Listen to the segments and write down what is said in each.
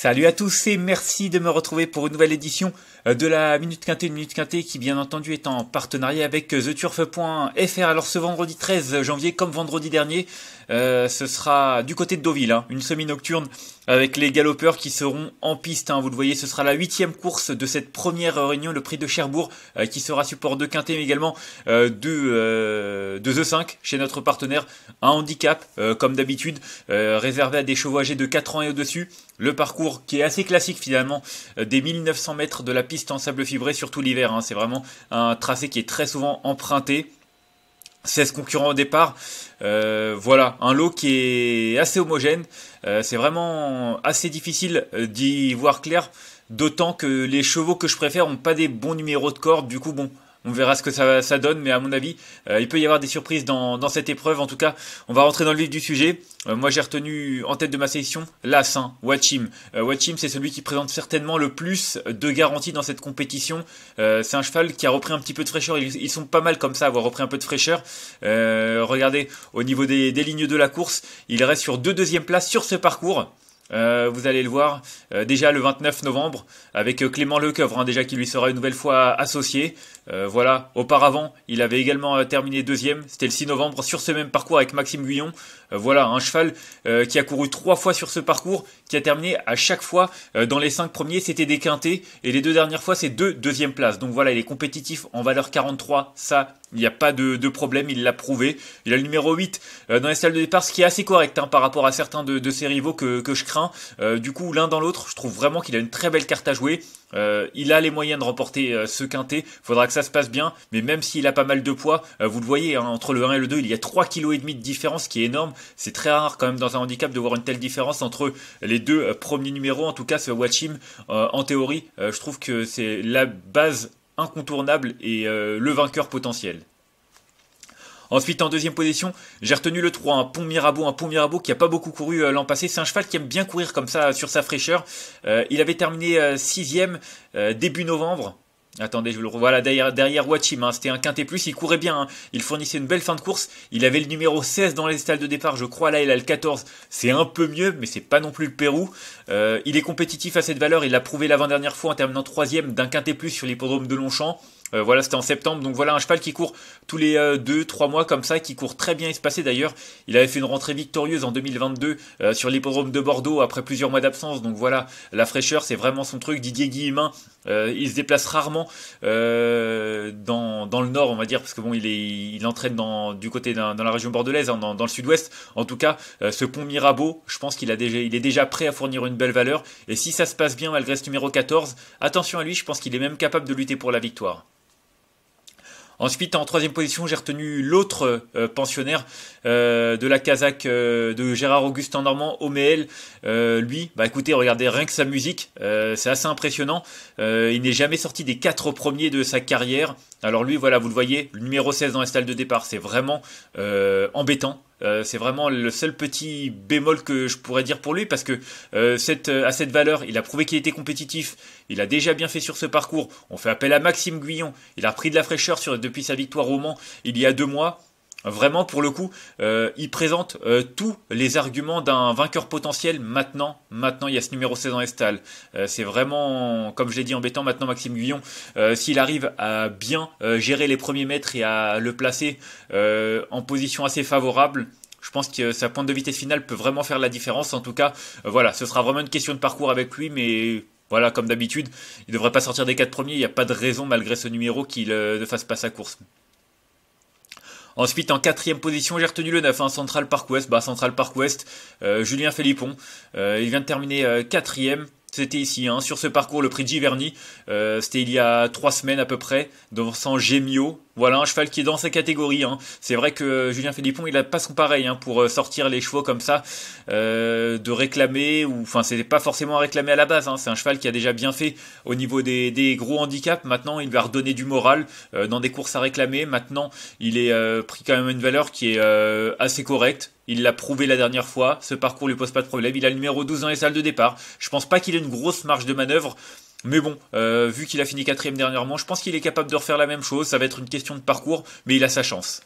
Salut à tous et merci de me retrouver pour une nouvelle édition euh, de la Minute Quintée, une Minute Quintée qui bien entendu est en partenariat avec euh, theturf.fr. Alors ce vendredi 13 euh, janvier comme vendredi dernier, euh, ce sera du côté de Deauville, hein. une semi-nocturne avec les galopeurs qui seront en piste. Hein. vous le voyez, ce sera la huitième course de cette première réunion, le prix de Cherbourg, euh, qui sera support de Quintet, mais également euh, de, de The 5 chez notre partenaire. Un handicap, comme d'habitude, réservé à des chevaux âgés de 4 ans et au-dessus. Le parcours qui est assez classique finalement, des 1900 mètres de la piste en sable fibré, surtout l'hiver. Hein. C'est vraiment un tracé qui est très souvent emprunté. 16 concurrents au départ. Euh, voilà, un lot qui est assez homogène. Euh, c'est vraiment assez difficile euh, d'y voir clair, d'autant que les chevaux que je préfère n'ont pas des bons numéros de corde. Du coup, bon, on verra ce que ça, donne, mais à mon avis, euh, il peut y avoir des surprises dans, cette épreuve. En tout cas, on va rentrer dans le vif du sujet. Euh, moi, j'ai retenu en tête de ma sélection Lassin, Wachim. Euh, Watchim. c'est celui qui présente certainement le plus de garanties dans cette compétition. c'est un cheval qui a repris un petit peu de fraîcheur. Ils, sont pas mal comme ça, avoir repris un peu de fraîcheur. regardez, au niveau des, des lignes de la course, il reste sur deux deuxièmes places sur ce parcours. Euh, vous allez le voir euh, déjà le 29 novembre avec euh, Clément Lecoeuvre, hein, déjà qui lui sera une nouvelle fois associé. voilà, auparavant, il avait également terminé deuxième, c'était le 6 novembre, sur ce même parcours avec Maxime Guyon. voilà, un cheval qui a couru trois fois sur ce parcours, qui a terminé à chaque fois dans les cinq premiers, c'était des quintés, et les deux dernières fois, c'est deux deuxième places. Donc voilà, il est compétitif en valeur 43, ça, il n'y a pas de, problème, il l'a prouvé. Il a le numéro 8 dans les salles de départ, ce qui est assez correct hein, par rapport à certains de, ses rivaux que je crains euh, du coup, l'un dans l'autre, je trouve vraiment qu'il a une très belle carte à jouer. Euh, il a les moyens de remporter euh, ce quintet. Faudra que ça se passe bien. Mais même s'il a pas mal de poids, vous le voyez, hein, entre le 1 et le 2, il y a 3 kg et demi de différence, qui est énorme. C'est très rare quand même dans un handicap de voir une telle différence entre les deux premiers numéros. En tout cas, ce Watchim, en théorie, je trouve que c'est la base incontournable et le vainqueur potentiel. Ensuite, en deuxième position, j'ai retenu le 3, un Pont Mirabeau, un Pont Mirabeau qui n'a pas beaucoup couru euh, l'an passé. C'est un cheval qui aime bien courir comme ça sur sa fraîcheur. Euh, il avait terminé euh, sixième euh, début novembre. Attendez, je vous le revois derrière, derrière Wachim, hein. c'était un quintet plus, il courait bien, hein. il fournissait une belle fin de course, il avait le numéro 16 dans les stalles de départ, je crois là il a le 14, c'est un peu mieux, mais c'est pas non plus le Pérou. il est compétitif à cette valeur, il l'a prouvé l'avant-dernière fois en terminant troisième d'un quintet plus sur l'hippodrome de Longchamp. Euh, voilà, c'était en septembre. Donc voilà un cheval qui court tous les 2-3 euh, mois comme ça, qui court très bien espacé d'ailleurs. Il avait fait une rentrée victorieuse en 2022 euh, sur l'hippodrome de Bordeaux après plusieurs mois d'absence. Donc voilà, la fraîcheur, c'est vraiment son truc. Didier Guillemin, il se déplace rarement dans, dans, le nord, on va dire, parce que bon, il, est, il entraîne dans, du côté dans la région bordelaise, hein, dans, dans, le sud-ouest. En tout cas, ce pont Mirabeau, je pense qu'il a déjà, il est déjà prêt à fournir une belle valeur. Et si ça se passe bien malgré ce numéro 14, attention à lui, je pense qu'il est même capable de lutter pour la victoire. Ensuite, en troisième position, j'ai retenu l'autre euh, pensionnaire euh, de la Kazakh euh, de Gérard Augustin Normand, Omeel. lui, bah écoutez, regardez rien que sa musique, c'est assez impressionnant. il n'est jamais sorti des quatre premiers de sa carrière. Alors lui, voilà, vous le voyez, le numéro 16 dans la salle de départ, c'est vraiment embêtant euh, c'est vraiment le seul petit bémol que je pourrais dire pour lui parce que euh, cette, euh, à cette valeur, il a prouvé qu'il était compétitif. Il a déjà bien fait sur ce parcours. On fait appel à Maxime Guyon. Il a repris de la fraîcheur sur, depuis sa victoire au Mans il y a deux mois. Vraiment, pour le coup, euh, il présente euh, tous les arguments d'un vainqueur potentiel maintenant. Maintenant, il y a ce numéro 16 en Estal. Euh, c'est vraiment, comme je l'ai dit embêtant. maintenant Maxime Guillon, s'il arrive à bien gérer les premiers mètres et à le placer en position assez favorable, je pense que sa pointe de vitesse finale peut vraiment faire la différence. En tout cas, voilà, ce sera vraiment une question de parcours avec lui, mais voilà, comme d'habitude, il ne devrait pas sortir des quatre premiers. Il n'y a pas de raison, malgré ce numéro, qu'il ne fasse pas sa course. Ensuite, en quatrième position, j'ai retenu le 9, hein, Central Park West. Bah, Central Park West, euh, Julien Félipon. Euh, il vient de terminer euh, quatrième. C'était ici, hein. sur ce parcours, le prix de Giverny. C'était il y a trois semaines à peu près, devant Gémio, voilà un cheval qui est dans sa catégorie. Hein. C'est vrai que Julien Philippon, il a pas son pareil hein, pour euh, sortir les chevaux comme ça, euh, de réclamer ou enfin c'était pas forcément à réclamer à la base. Hein. C'est un cheval qui a déjà bien fait au niveau des, gros handicaps. Maintenant, il va redonner du moral euh, dans des courses à réclamer. Maintenant, il est pris quand même une valeur qui est assez correcte. Il l'a prouvé la dernière fois. Ce parcours lui pose pas de problème. Il a le numéro 12 dans les salles de départ. Je pense pas qu'il ait une grosse marge de manœuvre. Mais bon, euh, vu qu'il a fini quatrième dernièrement, je pense qu'il est capable de refaire la même chose. Ça va être une question de parcours, mais il a sa chance.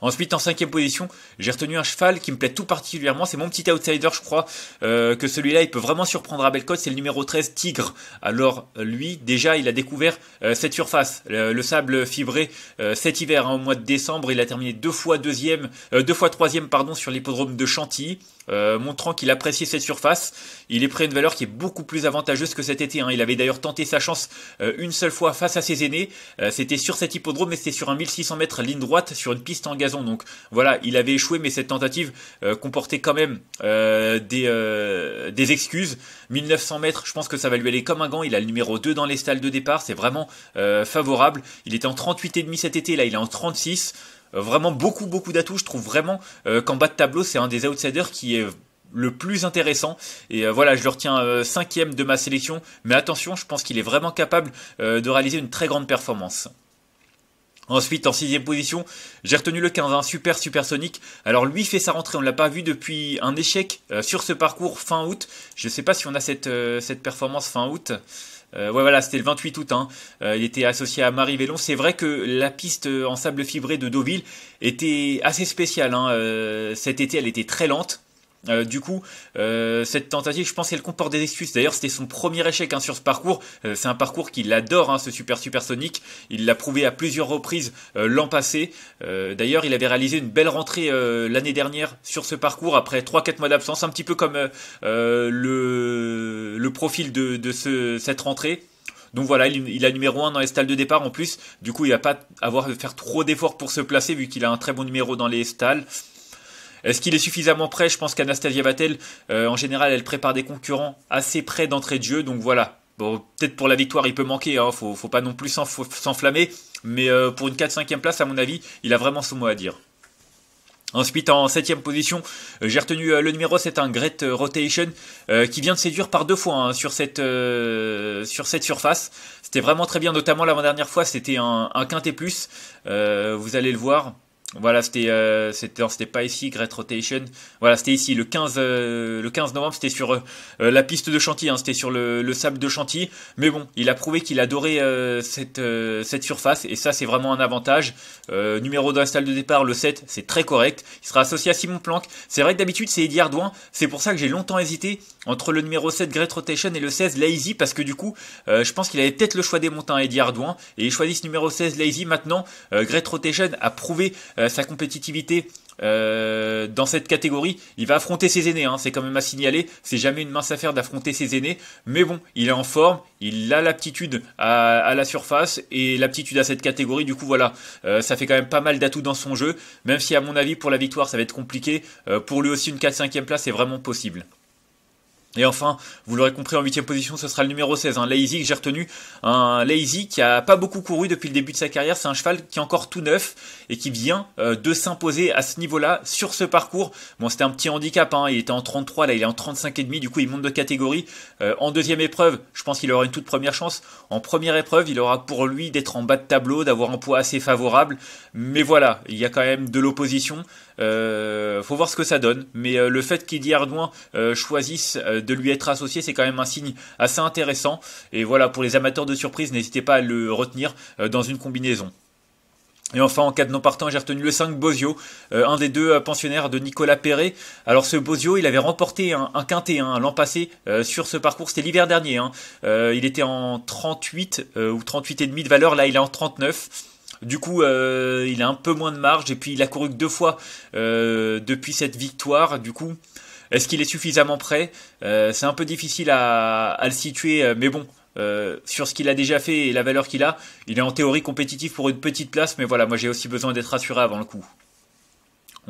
Ensuite, en cinquième position, j'ai retenu un cheval qui me plaît tout particulièrement. C'est mon petit outsider, je crois, euh, que celui-là, il peut vraiment surprendre à Belcote. C'est le numéro 13, Tigre. Alors, lui, déjà, il a découvert euh, cette surface, le, sable fibré, euh, cet hiver, hein, au mois de décembre. Il a terminé deux fois deuxième, deux fois troisième, pardon, sur l'hippodrome de Chantilly. montrant qu'il appréciait cette surface, il est prêt à une valeur qui est beaucoup plus avantageuse que cet été. Hein. Il avait d'ailleurs tenté sa chance une seule fois face à ses aînés. c'était sur cet hippodrome, mais c'était sur un 1600 mètres ligne droite, sur une piste engagée donc voilà, il avait échoué, mais cette tentative euh, comportait quand même euh, euh, des, excuses. 1900 mètres, je pense que ça va lui aller comme un gant. Il a le numéro 2 dans les stalles de départ, c'est vraiment favorable. Il était en 38,5 cet été, là il est en 36. Vraiment beaucoup beaucoup d'atouts, je trouve vraiment qu'en bas de tableau c'est un des outsiders qui est le plus intéressant. Et voilà, je le retiens 5 cinquième de ma sélection. Mais attention, je pense qu'il est vraiment capable de réaliser une très grande performance. Ensuite, en sixième position, j'ai retenu le 15, Super supersonique, Alors lui fait sa rentrée, on ne l'a pas vu depuis un échec euh, sur ce parcours fin août. Je ne sais pas si on a cette, euh, cette performance fin août. Euh, ouais, voilà, c'était le 28 août. Hein. il était associé à Marie Vélon. C'est vrai que la piste en sable fibré de Deauville était assez spéciale. Hein. cet été, elle était très lente. Euh, du coup, euh, cette tentative, je pense qu'elle comporte des excuses. D'ailleurs, c'était son premier échec hein, sur ce parcours. Euh, c'est un parcours qu'il adore, hein, ce Super Supersonic. Il l'a prouvé à plusieurs reprises l'an passé. D'ailleurs, il avait réalisé une belle rentrée l'année dernière sur ce parcours après 3-4 mois d'absence, un petit peu comme le, profil de, cette rentrée. Donc voilà, il, a numéro 1 dans les stalles de départ en plus. Du coup, il va pas avoir à faire trop d'efforts pour se placer vu qu'il a un très bon numéro dans les stalles. Est-ce qu'il est suffisamment prêt Je pense qu'Anastasia Vatel, euh, en général, elle prépare des concurrents assez près d'entrée de jeu. Donc voilà. Bon, peut-être pour la victoire, il peut manquer. il hein. faut, faut pas non plus s'enflammer. Mais euh, pour une 4-5e place, à mon avis, il a vraiment son mot à dire. Ensuite, en septième position, euh, j'ai retenu le numéro c'est un hein, Great Rotation, qui vient de séduire par deux fois hein, sur, cette, surface. C'était vraiment très bien, notamment la dernière fois, c'était un, quintet plus. vous allez le voir, voilà, c'était euh, c'était pas ici Great Rotation. Voilà, c'était ici le 15 euh, le 15 novembre, c'était sur euh, euh, la piste de chantier, hein, c'était sur le, sable de chantier, mais bon, il a prouvé qu'il adorait cette cette surface et ça c'est vraiment un avantage. numéro de la salle de départ le 7, c'est très correct. Il sera associé à Simon Planck. C'est vrai que d'habitude c'est Eddie Ardouin, c'est pour ça que j'ai longtemps hésité entre le numéro 7 Great Rotation et le 16 Lazy parce que du coup, je pense qu'il avait peut-être le choix des montants Eddie Ardouin et il choisit ce numéro 16 Lazy maintenant Great Rotation a prouvé euh, sa compétitivité euh, dans cette catégorie. Il va affronter ses aînés, hein, c'est quand même à signaler. C'est jamais une mince affaire d'affronter ses aînés. Mais bon, il est en forme, il a l'aptitude à, la surface et l'aptitude à cette catégorie. Du coup, voilà, euh, ça fait quand même pas mal d'atouts dans son jeu. Même si, à mon avis, pour la victoire, ça va être compliqué. pour lui aussi, une 4-5e place c'est vraiment possible. Et enfin, vous l'aurez compris, en huitième position, ce sera le numéro 16, un hein, Lazy que j'ai retenu. Un Lazy qui a pas beaucoup couru depuis le début de sa carrière. C'est un cheval qui est encore tout neuf et qui vient euh, de s'imposer à ce niveau-là, sur ce parcours. Bon, c'était un petit handicap, hein. il était en 33, là il est en 35,5, et demi, du coup il monte de catégorie. Euh, en deuxième épreuve, je pense qu'il aura une toute première chance. En première épreuve, il aura pour lui d'être en bas de tableau, d'avoir un poids assez favorable. Mais voilà, il y a quand même de l'opposition. Euh, faut voir ce que ça donne. Mais euh, le fait qu'Eddie Hardouin euh, choisisse euh, de lui être associé, c'est quand même un signe assez intéressant. Et voilà, pour les amateurs de surprise, n'hésitez pas à le retenir dans une combinaison. Et enfin, en cas de non partant, j'ai retenu le 5 Bozio, un des deux pensionnaires de Nicolas Perret. Alors ce Bozio, il avait remporté un, un quintet hein, l'an passé sur ce parcours, c'était l'hiver dernier. Hein. il était en 38 ou 38,5 de valeur, là il est en 39. Du coup, euh, il a un peu moins de marge et puis il a couru que deux fois euh, depuis cette victoire. Du coup, est-ce qu'il est suffisamment prêt euh, C'est un peu difficile à, à, le situer, mais bon. sur ce qu'il a déjà fait et la valeur qu'il a, il est en théorie compétitif pour une petite place, mais voilà, moi j'ai aussi besoin d'être rassuré avant le coup.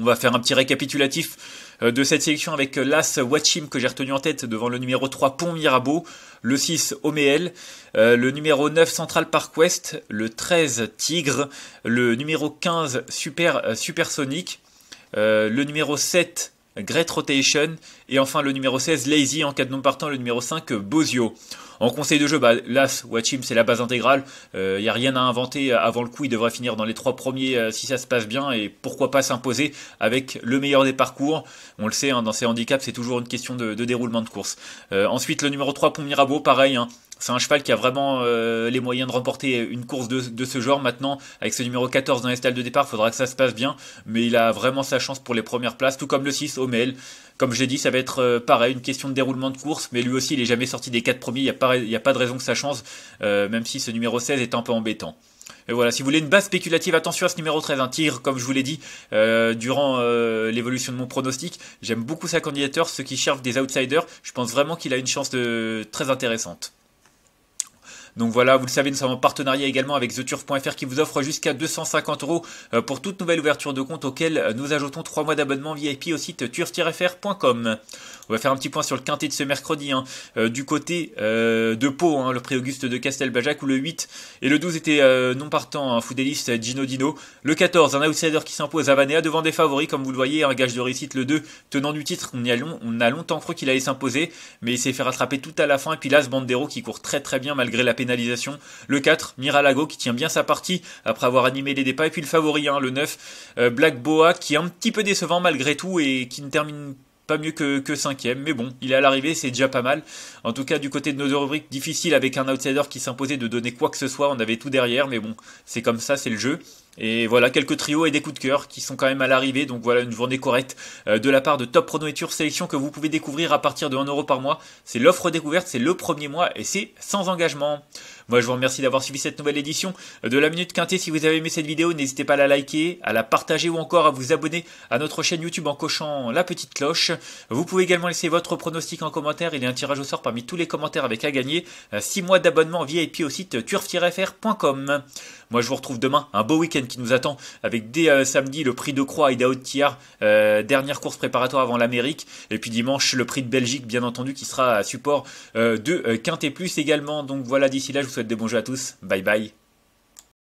On va faire un petit récapitulatif euh, de cette sélection avec euh, l'As Watchim que j'ai retenu en tête devant le numéro 3 Pont Mirabeau, le 6 Omeel, euh, le numéro 9 Central Park West, le 13 Tigre, le numéro 15 Super Supersonic, le numéro 7 Great Rotation et enfin le numéro 16 Lazy en cas de non partant le numéro 5 Bozio. En conseil de jeu, bah, l'As, Watchim c'est la base intégrale. Il euh, n'y a rien à inventer avant le coup. Il devrait finir dans les trois premiers euh, si ça se passe bien. Et pourquoi pas s'imposer avec le meilleur des parcours On le sait, hein, dans ces handicaps, c'est toujours une question de, déroulement de course. Euh, ensuite, le numéro 3, Mirabeau, pareil. Hein. c'est un cheval qui a vraiment les moyens de remporter une course de, ce genre. Maintenant, avec ce numéro 14 dans les stalles de départ, il faudra que ça se passe bien. Mais il a vraiment sa chance pour les premières places, tout comme le 6, Omel. Comme je l'ai dit, ça va être euh, pareil, une question de déroulement de course, mais lui aussi, il est jamais sorti des quatre premiers, il n'y a, pas, de raison que ça change, euh, même si ce numéro 16 est un peu embêtant. Et voilà, si vous voulez une base spéculative, attention à ce numéro 13, un tir, comme je vous l'ai dit, euh, durant l'évolution de mon pronostic. J'aime beaucoup sa candidature, ceux qui cherchent des outsiders, je pense vraiment qu'il a une chance de... très intéressante. Donc voilà, vous le savez, nous sommes en partenariat également avec TheTurf.fr qui vous offre jusqu'à 250 euros euh, pour toute nouvelle ouverture de compte auquel euh, nous ajoutons 3 mois d'abonnement VIP au site turf-fr.com. On va faire un petit point sur le quintet de ce mercredi. Hein. Euh, du côté de Pau, hein, le prix Auguste de Castelbajac, où le 8 et le 12 étaient non partants. un hein, Foudéliste Gino Dino. Le 14, un outsider qui s'impose à Vanéa devant des favoris, comme vous le voyez, un gage de réussite. Le 2, tenant du titre, on, y a, on a longtemps cru qu'il allait s'imposer, mais il s'est fait rattraper tout à la fin. Et puis là, ce Bandero qui court très très bien malgré la pénalité finalisation, Le 4, Miralago qui tient bien sa partie après avoir animé les dépas. Et puis le favori, hein, le 9, euh, Black Boa qui est un petit peu décevant malgré tout et qui ne termine pas pas mieux que, que cinquième, mais bon, il est à l'arrivée, c'est déjà pas mal. En tout cas, du côté de nos deux rubriques, difficile avec un outsider qui s'imposait de donner quoi que ce soit, on avait tout derrière, mais bon, c'est comme ça, c'est le jeu. Et voilà, quelques trios et des coups de cœur qui sont quand même à l'arrivée. Donc voilà, une journée correcte euh, de la part de Top Prono Sélection que vous pouvez découvrir à partir de 1€ par mois. C'est l'offre découverte, c'est le premier mois et c'est sans engagement. Moi, je vous remercie d'avoir suivi cette nouvelle édition de la Minute Quintée. Si vous avez aimé cette vidéo, n'hésitez pas à la liker, à la partager ou encore à vous abonner à notre chaîne YouTube en cochant la petite cloche. Vous pouvez également laisser votre pronostic en commentaire. Il y a un tirage au sort parmi tous les commentaires avec à gagner 6 euh, mois d'abonnement VIP au site turf-fr.com. Moi, je vous retrouve demain. Un beau week-end qui nous attend avec dès euh, samedi le prix de Croix et de euh, dernière course préparatoire avant l'Amérique. Et puis dimanche, le prix de Belgique, bien entendu, qui sera à support euh, de Quintet Plus également. Donc voilà, d'ici là, je vous souhaite des bons jeux à tous. Bye bye.